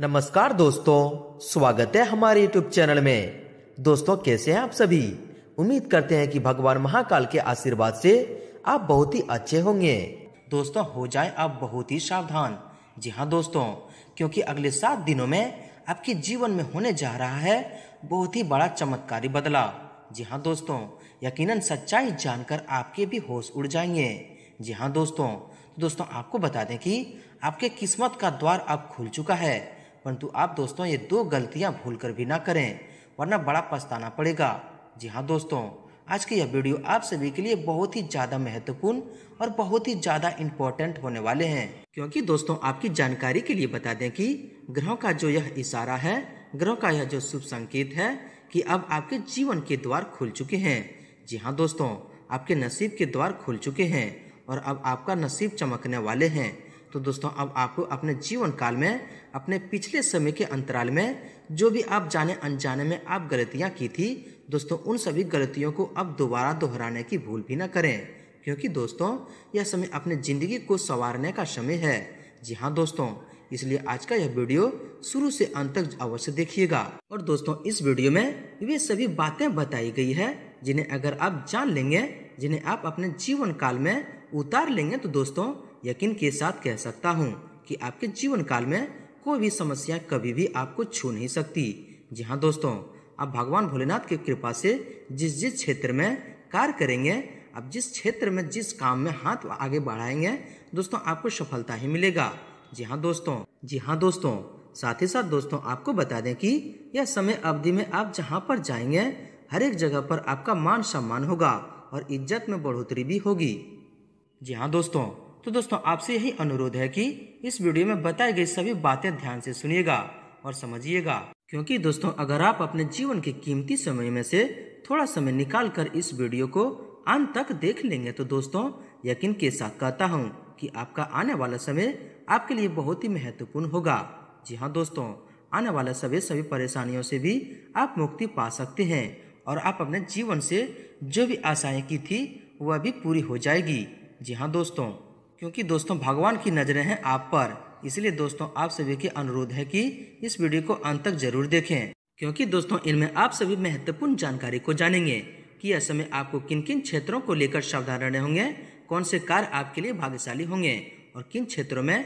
नमस्कार दोस्तों स्वागत है हमारे यूट्यूब चैनल में दोस्तों कैसे हैं आप सभी उम्मीद करते हैं कि भगवान महाकाल के आशीर्वाद से आप बहुत ही अच्छे होंगे दोस्तों हो जाए आप बहुत ही सावधान जी हाँ दोस्तों क्योंकि अगले सात दिनों में आपके जीवन में होने जा रहा है बहुत ही बड़ा चमत्कारी बदलाव जी हाँ दोस्तों यकीनन सच्चाई जानकर आपके भी होश उड़ जाएंगे जी हाँ दोस्तों दोस्तों आपको बता दें कि आपके किस्मत का द्वार अब खुल चुका है परंतु आप दोस्तों ये दो गलतियाँ भूल कर भी ना करें वरना बड़ा पछताना पड़ेगा जी हाँ दोस्तों आज की यह वीडियो आप सभी के लिए बहुत ही ज़्यादा महत्वपूर्ण और बहुत ही ज़्यादा इम्पोर्टेंट होने वाले हैं क्योंकि दोस्तों आपकी जानकारी के लिए बता दें कि ग्रहों का जो यह इशारा है ग्रहों का यह जो शुभ संकेत है कि अब आपके जीवन के द्वार खुल चुके हैं जी हाँ दोस्तों आपके नसीब के द्वार खुल चुके हैं और अब आपका नसीब चमकने वाले हैं तो दोस्तों अब आपको अपने जीवन काल में अपने पिछले समय के अंतराल में जो भी आप जाने अनजाने में आप गलतियाँ की थी दोस्तों उन सभी गलतियों को अब दोबारा दोहराने की भूल भी ना करें क्योंकि दोस्तों यह समय अपने ज़िंदगी को संवारने का समय है जी हाँ दोस्तों इसलिए आज का यह वीडियो शुरू से अंत तक अवश्य देखिएगा और दोस्तों इस वीडियो में वे सभी बातें बताई गई है जिन्हें अगर आप जान लेंगे जिन्हें आप अपने जीवन काल में उतार लेंगे तो दोस्तों यकीन के साथ कह सकता हूँ कि आपके जीवन काल में कोई भी समस्या कभी भी आपको छू नहीं सकती जी हाँ दोस्तों आप भगवान भोलेनाथ की कृपा से जिस जिस क्षेत्र में कार्य करेंगे आप जिस क्षेत्र में जिस काम में हाथ आगे बढ़ाएंगे दोस्तों आपको सफलता ही मिलेगा जी हाँ दोस्तों जी हाँ दोस्तों साथ ही साथ दोस्तों आपको बता दें कि यह समय अवधि में आप जहाँ पर जाएंगे हर एक जगह पर आपका मान सम्मान होगा और इज्जत में बढ़ोतरी भी होगी जी हाँ दोस्तों तो दोस्तों आपसे यही अनुरोध है कि इस वीडियो में बताई गई सभी बातें ध्यान से सुनिएगा और समझिएगा क्योंकि दोस्तों अगर आप अपने जीवन के कीमती समय में से थोड़ा समय निकाल कर इस वीडियो को अंत तक देख लेंगे तो दोस्तों यकीन के साथ कहता हूँ कि आपका आने वाला समय आपके लिए बहुत ही महत्वपूर्ण होगा जी हाँ दोस्तों आने वाला समय सभी परेशानियों से भी आप मुक्ति पा सकते हैं और आप अपने जीवन से जो भी आशाएं की थी वह भी पूरी हो जाएगी जी हाँ दोस्तों क्योंकि दोस्तों भगवान की नज़रें हैं आप पर इसलिए दोस्तों आप सभी के अनुरोध है कि इस वीडियो को अंत तक जरूर देखें क्योंकि दोस्तों इनमें आप सभी महत्वपूर्ण जानकारी को जानेंगे कि ऐसे समय आपको किन किन क्षेत्रों को लेकर सावधान रहने होंगे कौन से कार्य आपके लिए भाग्यशाली होंगे और किन क्षेत्रों में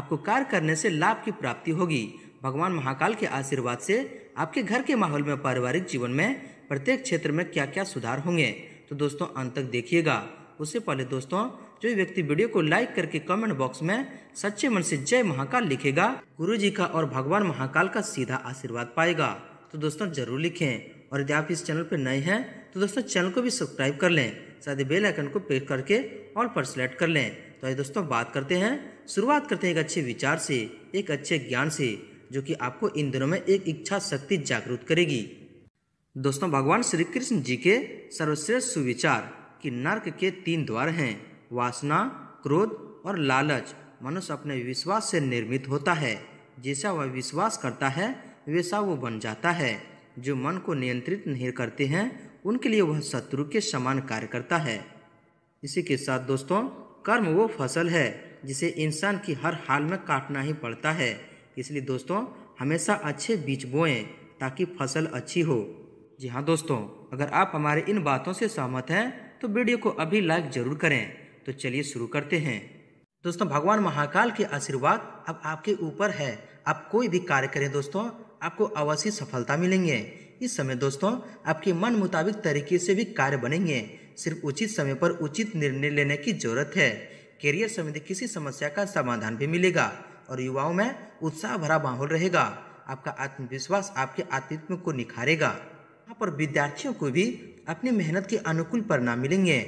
आपको कार्य करने से लाभ की प्राप्ति होगी भगवान महाकाल के आशीर्वाद से आपके घर के माहौल में पारिवारिक जीवन में प्रत्येक क्षेत्र में क्या क्या सुधार होंगे तो दोस्तों अंत तक देखिएगा उससे पहले दोस्तों जो व्यक्ति वीडियो को लाइक करके कमेंट बॉक्स में सच्चे मन से जय महाकाल लिखेगा गुरु जी का और भगवान महाकाल का सीधा आशीर्वाद पाएगा तो दोस्तों जरूर लिखें और यदि आप इस चैनल पर नए हैं तो दोस्तों चैनल को भी सब्सक्राइब कर लें साथ ही बेल आइकन को प्रेस करके ऑल पर सेलेक्ट कर लें तो आइए दोस्तों बात करते हैं शुरुआत करते हैं एक अच्छे विचार से एक अच्छे ज्ञान से जो कि आपको इन दिनों में एक इच्छा शक्ति जागृत करेगी दोस्तों भगवान श्री कृष्ण जी के सर्वश्रेष्ठ सुविचार नर्क के तीन द्वार हैं वासना क्रोध और लालच मनुष्य अपने विश्वास से निर्मित होता है जैसा वह विश्वास करता है वैसा वो बन जाता है जो मन को नियंत्रित नहीं करते हैं उनके लिए वह शत्रु के समान कार्य करता है इसी के साथ दोस्तों कर्म वो फसल है जिसे इंसान की हर हाल में काटना ही पड़ता है इसलिए दोस्तों हमेशा अच्छे बीज बोएं ताकि फसल अच्छी हो जी हाँ दोस्तों अगर आप हमारे इन बातों से सहमत हैं तो वीडियो को अभी लाइक ज़रूर करें तो चलिए शुरू करते हैं दोस्तों भगवान महाकाल के आशीर्वाद अब आपके ऊपर है आप कोई भी कार्य करें दोस्तों आपको अवश्य सफलता मिलेंगे इस समय दोस्तों आपके मन मुताबिक तरीके से भी कार्य बनेंगे सिर्फ उचित समय पर उचित निर्णय लेने की जरूरत है करियर संबंधी किसी समस्या का समाधान भी मिलेगा और युवाओं में उत्साह भरा माहौल रहेगा आपका आत्मविश्वास आपके आत्मित्व को निखारेगा यहाँ पर विद्यार्थियों को भी अपनी मेहनत के अनुकूल परिणाम मिलेंगे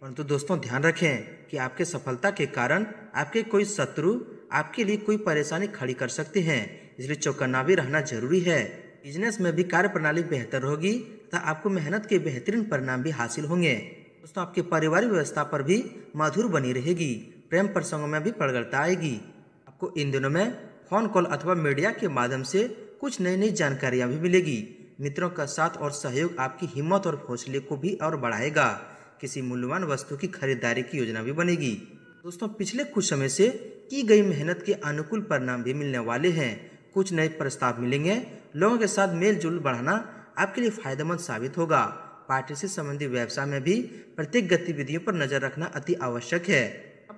परंतु दोस्तों ध्यान रखें कि आपके सफलता के कारण आपके कोई शत्रु आपके लिए कोई परेशानी खड़ी कर सकते हैं इसलिए चौकन्ना भी रहना जरूरी है बिजनेस में भी कार्य प्रणाली बेहतर होगी तथा आपको मेहनत के बेहतरीन परिणाम भी हासिल होंगे दोस्तों आपके पारिवारिक व्यवस्था पर भी मधुर बनी रहेगी प्रेम प्रसंगों में भी प्रगड़ता आएगी आपको इन दिनों में फोन कॉल अथवा मीडिया के माध्यम से कुछ नई नई जानकारियाँ भी मिलेगी मित्रों का साथ और सहयोग आपकी हिम्मत और हौसले को भी और बढ़ाएगा किसी मूल्यवान वस्तु की खरीदारी की योजना भी बनेगी दोस्तों पिछले कुछ समय से की गई मेहनत के अनुकूल परिणाम भी मिलने वाले हैं कुछ नए प्रस्ताव मिलेंगे लोगों के साथ मेल जोल बढ़ाना आपके लिए फायदेमंद साबित होगा पार्टी से संबंधित व्यवसाय में भी प्रत्येक गतिविधियों पर नजर रखना अति आवश्यक है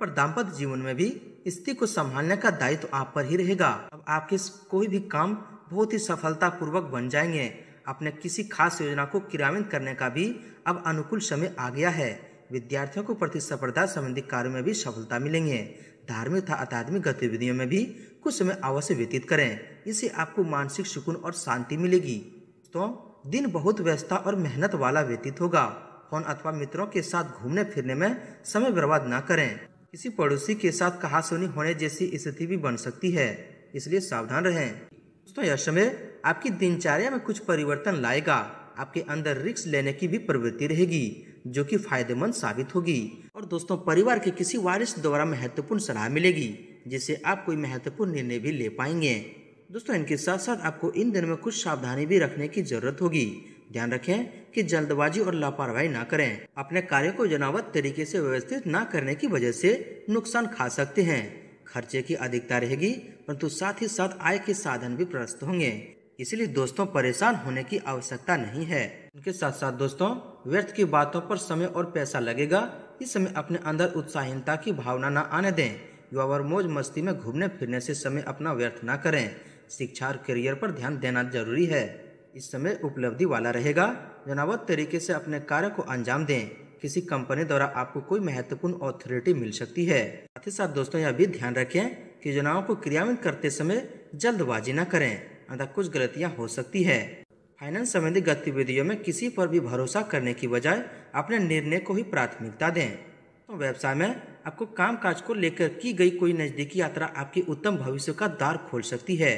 पर दाम्पत्य जीवन में भी स्थिति को संभालने का दायित्व तो आप पर ही रहेगा अब आपके कोई भी काम बहुत ही सफलता पूर्वक बन जाएंगे अपने किसी खास योजना को क्रियान्वित करने का भी अब अनुकूल समय आ गया है विद्यार्थियों को प्रतिस्पर्धा संबंधी कार्यों में भी सफलता मिलेंगे धार्मिक तथा आध्यात्मिक गतिविधियों में भी कुछ समय अवश्य व्यतीत करें इससे आपको मानसिक सुकून और शांति मिलेगी तो दिन बहुत व्यस्तता और मेहनत वाला व्यतीत होगा फोन अथवा मित्रों के साथ घूमने फिरने में समय बर्बाद न करें किसी पड़ोसी के साथ कहा सुनी होने जैसी स्थिति भी बन सकती है इसलिए सावधान रहें दोस्तों यह समय आपकी दिनचर्या में कुछ परिवर्तन लाएगा आपके अंदर रिक्स लेने की भी प्रवृत्ति रहेगी जो कि फायदेमंद साबित होगी और दोस्तों परिवार के किसी वारिस द्वारा महत्वपूर्ण सलाह मिलेगी जिससे आप कोई महत्वपूर्ण निर्णय भी ले पाएंगे दोस्तों इनके साथ साथ आपको इन दिनों में कुछ सावधानी भी रखने की जरूरत होगी ध्यान रखें कि जल्दबाजी और लापरवाही ना करें अपने कार्य को जनावत तरीके से व्यवस्थित ना करने की वजह से नुकसान खा सकते हैं खर्चे की अधिकता रहेगी परंतु साथ ही साथ आय के साधन भी प्रस्त होंगे इसलिए दोस्तों परेशान होने की आवश्यकता नहीं है उनके साथ साथ दोस्तों व्यर्थ की बातों पर समय और पैसा लगेगा इस समय अपने अंदर उत्साहनता की भावना न आने दें युवा और मौज मस्ती में घूमने फिरने से समय अपना व्यर्थ न करें शिक्षा और करियर पर ध्यान देना जरूरी है इस समय उपलब्धि वाला रहेगा जनावत तरीके से अपने कार्य को अंजाम दें किसी कंपनी द्वारा आपको कोई महत्वपूर्ण अथॉरिटी मिल सकती है साथ ही साथ दोस्तों यह भी ध्यान रखें कि योजनाओं को क्रियान्वित करते समय जल्दबाजी न करें अन्यथा कुछ गलतियाँ हो सकती है फाइनेंस संबंधी गतिविधियों में किसी पर भी भरोसा करने की बजाय अपने निर्णय को ही प्राथमिकता दें तो व्यवसाय में आपको काम काज को लेकर की गई कोई नज़दीकी यात्रा आपके उत्तम भविष्य का द्वार खोल सकती है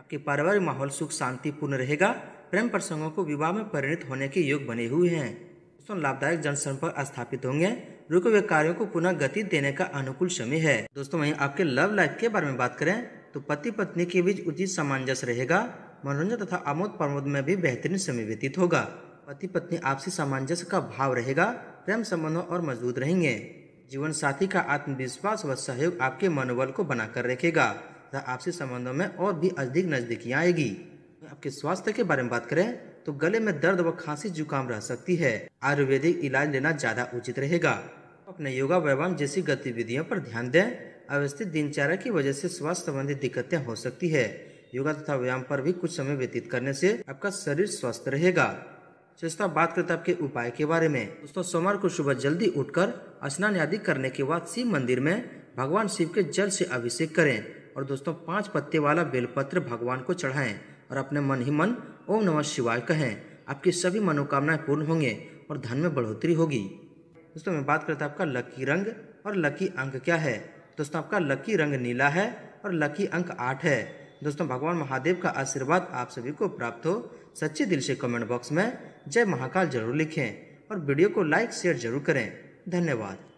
आपके पारिवारिक माहौल सुख शांतिपूर्ण रहेगा प्रेम प्रसंगों को विवाह में परिणत होने के योग बने हुए हैं दोस्तों लाभदायक जनसंपर्क स्थापित होंगे रुके हुए कार्यो को पुनः गति देने का अनुकूल समय है दोस्तों वही आपके लव लाइफ के बारे में बात करें तो पति पत्नी के बीच उचित सामंजस्य रहेगा मनोरंजन तथा आमोद प्रमोद में भी बेहतरीन समय व्यतीत होगा पति पत्नी आपसी सामंजस्य का भाव रहेगा प्रेम संबंधों और मजबूत रहेंगे जीवन साथी का आत्मविश्वास व सहयोग आपके मनोबल को बनाकर रखेगा तथा आपसी संबंधों में और भी अधिक नजदीकियाँ आएगी आपके स्वास्थ्य के बारे में बात करें तो गले में दर्द व खांसी जुकाम रह सकती है आयुर्वेदिक इलाज लेना ज्यादा उचित रहेगा अपने योगा व्यायाम जैसी गतिविधियों पर ध्यान दें अवस्थित दिनचर्या की वजह से स्वास्थ्य संबंधी दिक्कतें हो सकती है योगा तथा व्यायाम पर भी कुछ समय व्यतीत करने से आपका शरीर स्वस्थ रहेगा दोस्तों बात करते आपके उपाय के बारे में दोस्तों सोमवार को सुबह जल्दी उठकर स्नान आदि करने के बाद शिव मंदिर में भगवान शिव के जल से अभिषेक करें और दोस्तों पांच पत्ते वाला बेलपत्र भगवान को चढ़ाएं और अपने मन ही मन ओम नमः शिवाय कहें आपकी सभी मनोकामनाएं पूर्ण होंगे और धन में बढ़ोतरी होगी दोस्तों मैं बात करता हूँ आपका लकी रंग और लकी अंक क्या है दोस्तों आपका लकी रंग नीला है और लकी अंक आठ है दोस्तों भगवान महादेव का आशीर्वाद आप सभी को प्राप्त हो सच्चे दिल से कमेंट बॉक्स में जय महाकाल जरूर लिखें और वीडियो को लाइक शेयर जरूर करें धन्यवाद